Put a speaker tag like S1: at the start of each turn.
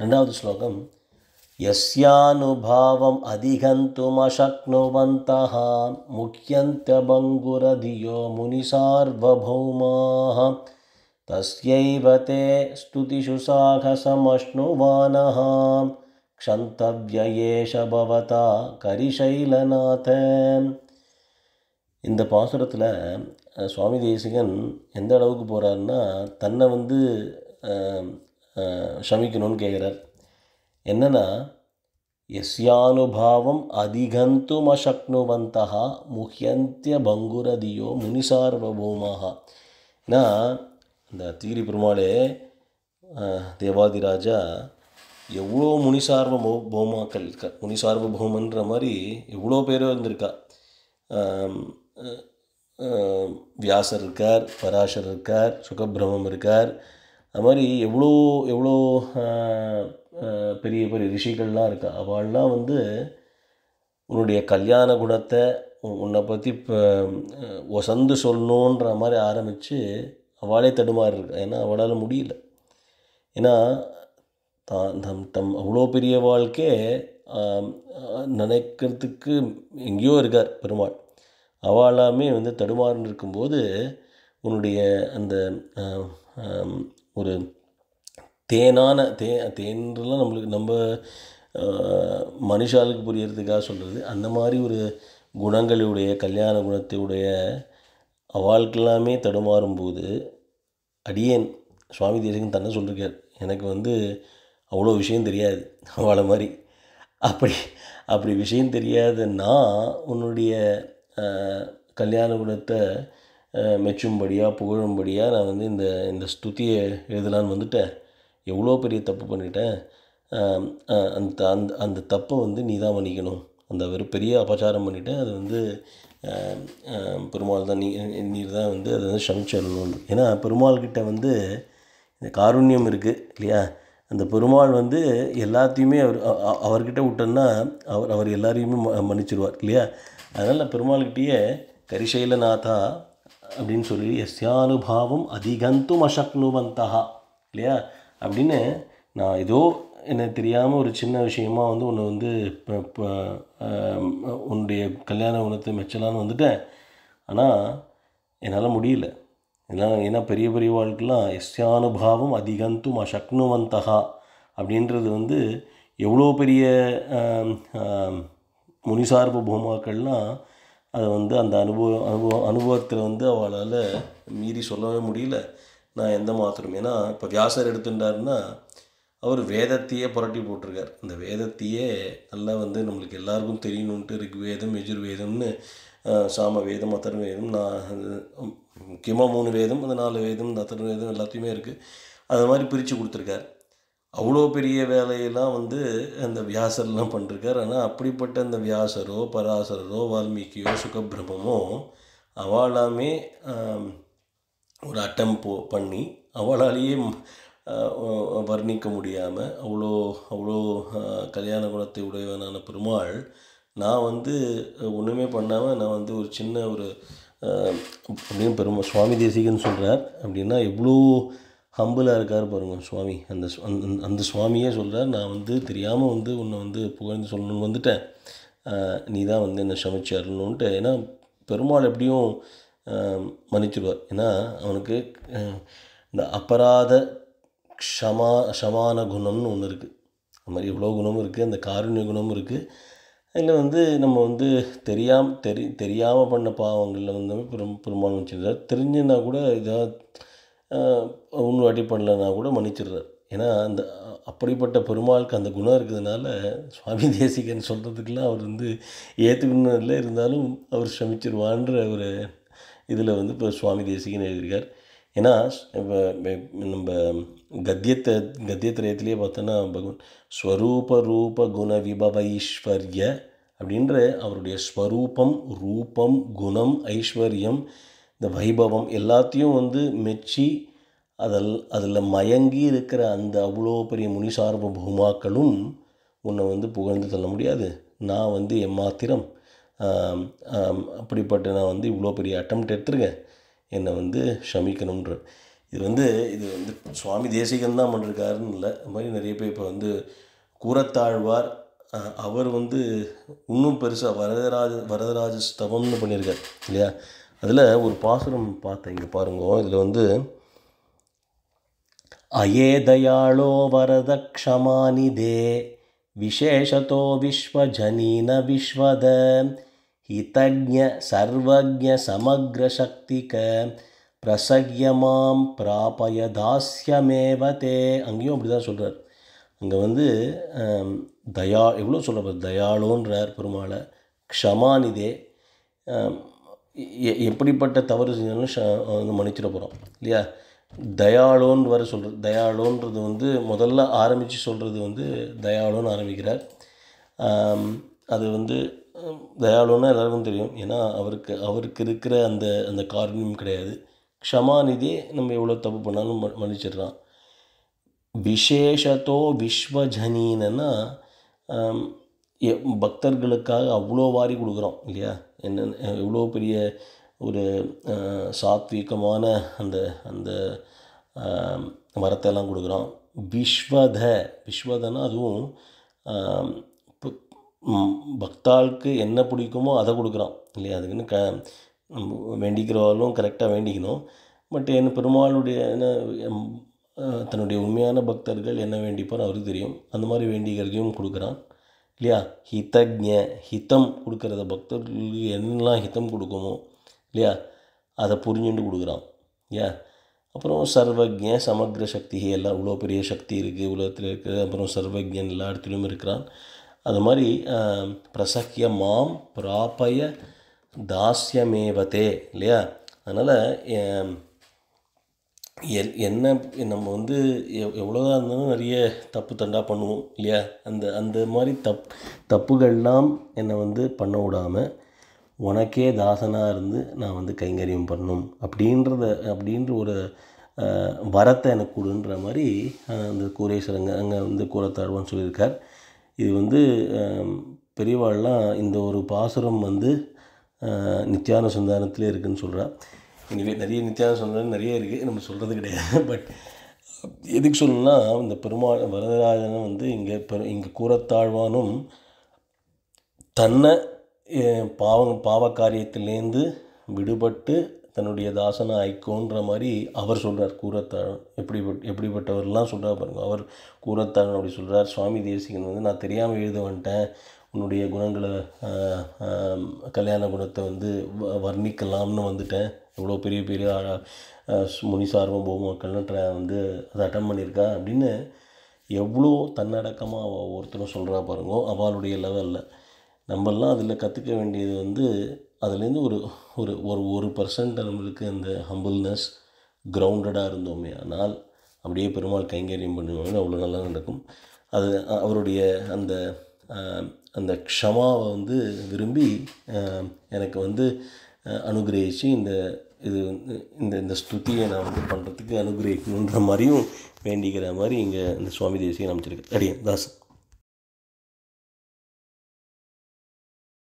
S1: ரெண்டாவது ஸ்லோகம் எஸ்யானுபாவம் அதிகந்தும் அசக்னுவந்தஹ முக்கியந்தபங்குரதியோ முனிசார்வபௌமாக தஸ்யைவதே ஸ்துதிசுசாகசமஷ்ணுவானஹாம் பவதா கரிசைலநாத இந்த பாசுரத்தில் சுவாமி தேசிகன் எந்த அளவுக்கு போகிறாருன்னா தன்னை வந்து சமிக்கணும்னு கேட்குறார் என்னென்னா எஸ்யானுபாவம் அதிகந்தும் அசக்னுவந்தா முக்கியந்திய பங்குரதியோ முனிசார்வபௌமாக ஏன்னா இந்த தீரி பெருமாளே தேவாதிராஜா எவ்வளோ முனிசார்வ பூமாக்கள் இருக்கா முனிசார்வ பௌமன்ற மாதிரி எவ்வளோ பேர் வந்திருக்கா வியாசர் இருக்கார் பராசர் இருக்கார் சுகபிரமம் இருக்கார் அது மாதிரி எவ்வளோ எவ்வளோ பெரிய பெரிய ரிஷிகள்லாம் இருக்கா அவள்லாம் வந்து உன்னுடைய கல்யாண குணத்தை உன்னை பற்றி இப்போ ஒசந்து சொல்லணுன்ற மாதிரி ஆரம்பித்து அவளே தடுமாறு இருக்கா ஏன்னா அவளால் முடியல ஏன்னா தான் தம் தம் அவ்வளோ பெரிய வாழ்க்கையே நினைக்கிறதுக்கு எங்கேயோ இருக்கார் பெருமாள் அவளாமே வந்து தடுமாறுன்னு இருக்கும்போது உன்னுடைய அந்த ஒரு தேனான தே தேன்றெல்லாம் நம்மளுக்கு நம்ம மனுஷாளுக்கு புரியறதுக்காக சொல்கிறது அந்த மாதிரி ஒரு குணங்களுடைய கல்யாண குணத்தையுடைய அவாளுக்கெல்லாமே தடுமாறும்போது போது அடியேன் சுவாமி தேசகன் தன்னை சொல்லியிருக்கார் எனக்கு வந்து அவ்வளோ விஷயம் தெரியாது அவளை மாதிரி அப்படி அப்படி விஷயம் தெரியாத நான் உன்னுடைய கல்யாண குணத்தை மெச்சும்படியாக புகழும்படியாக நான் வந்து இந்த இந்த ஸ்துதியை எழுதலான்னு வந்துட்டேன் எவ்வளோ பெரிய தப்பு பண்ணிட்டேன் அந்த அந்த அந்த தப்பை வந்து நீ தான் மன்னிக்கணும் அந்த ஒரு பெரிய அபச்சாரம் பண்ணிவிட்டேன் அது வந்து பெருமாள் தான் நீ நீர் தான் வந்து அதை வந்து சமிச்சிடணும் ஏன்னா பெருமாள்கிட்ட வந்து இந்த காருண்யம் இருக்குது இல்லையா அந்த பெருமாள் வந்து எல்லாத்தையுமே அவர் அவர்கிட்ட விட்டோன்னா அவர் அவர் எல்லாரையுமே மன்னிச்சிடுவார் இல்லையா அதனால் பெருமாள்கிட்டயே கரிசைலநாதா அப்படின்னு சொல்லி எஸ்யானுபாவம் அதிகந்தும் அசக்னுவந்தா இல்லையா அப்படின்னு நான் ஏதோ எனக்கு தெரியாமல் ஒரு சின்ன விஷயமா வந்து ஒன்று வந்து உன்னுடைய கல்யாண குணத்தை மெச்சலான்னு வந்துட்டேன் ஆனால் என்னால் முடியல ஏன்னா ஏன்னா பெரிய பெரிய வாழ்க்கெல்லாம் எஸ்யானுபாவம் அதிகந்தும் அசக்னுவந்தகா அப்படின்றது வந்து எவ்வளோ பெரிய முனிசார்பு பூமாக்கள்லாம் அதை வந்து அந்த அனுபவம் அனுபவம் அனுபவத்தில் வந்து அவளால் மீறி சொல்லவே முடியல நான் எந்த மாத்திரம் ஏன்னா இப்போ வியாசர் எடுத்துட்டாருன்னா அவர் வேதத்தையே புரட்டி போட்டிருக்கார் அந்த வேதத்தையே நல்லா வந்து நம்மளுக்கு எல்லாருக்கும் தெரியணுன்ட்டு ரிக்வேதம் எஜுர்வேதம்னு சாம வேதம் அத்தர் வேதம் நான் முக்கியமாக மூணு வேதம் அந்த நாலு வேதம் இந்த அத்தர் வேதம் எல்லாத்தையுமே இருக்குது அது மாதிரி பிரித்து கொடுத்துருக்காரு அவ்வளோ பெரிய வேலையெல்லாம் வந்து அந்த வியாசர்லாம் பண்ணிருக்கார் ஆனால் அப்படிப்பட்ட அந்த வியாசரோ பராசரரோ வால்மீகியோ சுகபிரமோ அவளாமே ஒரு அட்டம் போ பண்ணி அவளாலேயே வர்ணிக்க முடியாமல் அவ்வளோ அவ்வளோ கல்யாண குணத்தை உடையவனான பெருமாள் நான் வந்து ஒன்றுமே பண்ணாமல் நான் வந்து ஒரு சின்ன ஒரு அப்படின்னு பெருமாள் சுவாமி தேசிகன்னு சொல்கிறார் அப்படின்னா எவ்வளோ ஹம்பிளாக இருக்கார் பாருங்கள் சுவாமி அந்த அந்த சுவாமியே சொல்கிறார் நான் வந்து தெரியாமல் வந்து உன்னை வந்து புகழ்ந்து சொல்லணும்னு வந்துட்டேன் நீ தான் வந்து என்னை சமைச்சு அருணுன்ட்டு ஏன்னா பெருமாள் எப்படியும் மன்னிச்சிடுவார் ஏன்னா அவனுக்கு இந்த அபராத க்ஷமா சமான குணம்னு ஒன்று இருக்குது அது மாதிரி இவ்வளோ குணமும் இருக்குது அந்த காரண்ய குணமும் இருக்குது அதில் வந்து நம்ம வந்து தெரியாம தெரி தெரியாமல் பண்ண பாவங்களில் வந்து பெரும் பெரும்பாலும் வச்சுருந்தார் தெரிஞ்சுன்னா கூட இதாக இன்னும் அடி பண்ணலன்னா கூட மன்னிச்சிடுறார் ஏன்னா அந்த அப்படிப்பட்ட பெருமாளுக்கு அந்த குணம் இருக்கிறதுனால சுவாமி தேசிகன் சொல்கிறதுக்கெல்லாம் அவர் வந்து ஏற்றுக்கணும் இல்லை இருந்தாலும் அவர் சமிச்சிருவான்ற ஒரு இதில் வந்து இப்போ சுவாமி தேசிகன் எழுதியிருக்கார் ஏன்னா இப்போ நம்ம கத்தியத்தை கத்தியத்திரயத்திலேயே பார்த்தோன்னா பகவான் ஸ்வரூப ரூப குண விபவ ஐஸ்வர்ய அப்படின்ற அவருடைய ஸ்வரூபம் ரூபம் குணம் ஐஸ்வர்யம் இந்த வைபவம் எல்லாத்தையும் வந்து மெச்சி அதில் அதில் மயங்கி இருக்கிற அந்த அவ்வளோ பெரிய முனிசார்ப பூமாக்களும் உன்னை வந்து புகழ்ந்து சொல்ல முடியாது நான் வந்து எம்மாத்திரம் அப்படிப்பட்ட நான் வந்து இவ்வளோ பெரிய அட்டம் எடுத்துருக்கேன் என்னை வந்து ஷமிக்கணுன்ற இது வந்து இது வந்து சுவாமி தேசிகன் தான் பண்ணிருக்காருன்னு இல்லை அது மாதிரி நிறைய பேர் இப்போ வந்து கூரத்தாழ்வார் அவர் வந்து இன்னும் பெருசாக வரதராஜ வரதராஜ ஸ்தவம்னு பண்ணியிருக்கார் இல்லையா அதில் ஒரு பாசுரம் பார்த்தேன் இங்கே பாருங்க இதில் வந்து அயே தயாளோ வரதக்ஷமானிதே விசேஷதோ விஸ்வஜனீன விஸ்வத ஹிதஜ சர்வஜ சமக்ரசக்திக பிரசக்யமாம் பிராபய தாஸ்யமேவதே அங்கேயும் அப்படி தான் சொல்கிறார் அங்கே வந்து தயா எவ்வளோ சொல்கிறார் தயாளோன்றார் பெருமாளை க்ஷமானிதே எப்படிப்பட்ட தவறு செஞ்சாலும் வந்து மன்னிச்சிட போகிறோம் இல்லையா தயாளோன்னு வர சொல்கிற தயாளோன்றது வந்து முதல்ல ஆரம்பித்து சொல்கிறது வந்து தயாளோன்னு ஆரம்பிக்கிறார் அது வந்து தயாளுன்னா எல்லாருக்கும் தெரியும் ஏன்னா அவருக்கு அவருக்கு இருக்கிற அந்த அந்த காரணமும் கிடையாது க்ஷமாநிதி நம்ம எவ்வளோ தப்பு பண்ணாலும் ம மன்னிச்சிடுறான் விசேஷத்தோ விஸ்வஜனீனன்னா பக்தர்களுக்காக அவ்வளோ வாரி கொடுக்குறோம் இல்லையா என்ன இவ்வளோ பெரிய ஒரு சாத்வீகமான அந்த அந்த மரத்தை எல்லாம் கொடுக்குறான் விஸ்வத விஸ்வதனா அதுவும் பக்தாளுக்கு என்ன பிடிக்குமோ அதை கொடுக்குறான் இல்லையா அதுக்குன்னு க வேண்டிக்கிறவர்களும் கரெக்டாக வேண்டிக்கணும் பட் என் பெருமாளுடைய என்ன தன்னுடைய உண்மையான பக்தர்கள் என்ன வேண்டிப்பார் அவருக்கு தெரியும் அந்த மாதிரி வேண்டிக்கிறதையும் கொடுக்குறான் இல்லையா ஹிதஜ ஹிதம் கொடுக்கறத பக்தர்களுக்கு என்னெல்லாம் ஹிதம் கொடுக்குமோ இல்லையா அதை புரிஞ்சுட்டு கொடுக்குறான் இல்லையா அப்புறம் சர்வஜ சமக்ர சக்தி எல்லாம் இவ்வளோ பெரிய சக்தி இருக்குது உலகத்தில் இருக்குது அப்புறம் சர்வஜன் எல்லா இடத்துலையும் இருக்கிறான் அது மாதிரி பிரசக்கிய மாம் பிராபய தாஸ்யமேவதே இல்லையா அதனால் எல் என்ன நம்ம வந்து எவ் எவ்வளோதான் இருந்தாலும் நிறைய தப்பு தண்டாக பண்ணுவோம் இல்லையா அந்த அந்த மாதிரி தப் தப்புகள்லாம் என்னை வந்து பண்ண விடாமல் உனக்கே தாசனாக இருந்து நான் வந்து கைங்கரியம் பண்ணும் அப்படின்றத அப்படின்ற ஒரு வரத்தை எனக்கு கொடுன்ற மாதிரி அந்த கூரேஸ்வரங்க அங்கே வந்து கூரத்தாழ்வான்னு சொல்லியிருக்கார் இது வந்து பெரியவாள்லாம் இந்த ஒரு பாசுரம் வந்து நித்தியான சந்தானத்திலே இருக்குதுன்னு சொல்கிறார் இனிவே நிறைய நித்தியானந்தம் நிறைய இருக்குது நம்ம சொல்கிறது கிடையாது பட் எதுக்கு சொல்லணும்னா இந்த பெருமாள் வரதராஜன் வந்து இங்கே பெரு இங்கே கூறத்தாழ்வானும் தன்னை பாவ பாவ காரியத்திலேருந்து விடுபட்டு தன்னுடைய தாசனை ஐக்கோன்ற மாதிரி அவர் சொல்கிறார் கூரத்தாழன் எப்படிப்பட் எப்படிப்பட்டவர்லாம் சொல்கிறார் பாருங்க அவர் கூரத்தாழன் அப்படி சொல்கிறார் சுவாமி தேசிகன் வந்து நான் தெரியாமல் எழுத வந்துட்டேன் உன்னுடைய குணங்களை கல்யாண குணத்தை வந்து வர்ணிக்கலாம்னு வந்துட்டேன் எவ்வளோ பெரிய பெரிய முனி சார்வம் பொதுமக்கள்லாம் வந்து அதை அட்டன் பண்ணியிருக்கா அப்படின்னு எவ்வளோ தன்னடக்கமாக ஒருத்தரும் சொல்கிறா பாருங்க அவளுடைய லெவலில் நம்மளாம் அதில் கற்றுக்க வேண்டியது வந்து அதுலேருந்து ஒரு ஒரு ஒரு ஒரு பர்சன்ட் நம்மளுக்கு அந்த ஹம்பிள்னஸ் கிரவுண்டடாக இருந்தோமே ஆனால் அப்படியே பெருமாள் கைங்கரியம் பண்ணுவோம்னு அவ்வளோ நல்லா நடக்கும் அது அவருடைய அந்த அந்த க்ஷமாவை வந்து விரும்பி எனக்கு வந்து அனுகிரகித்து இந்த இது வந்து இந்த இந்த ஸ்துதியை நான் வந்து பண்ணுறதுக்கு அனுகிரகிக்கணுன்ற மாதிரியும் வேண்டிக்கிற மாதிரி இங்கே இந்த சுவாமி தேசியம் அமைச்சிருக்கு அடியன் தாசன்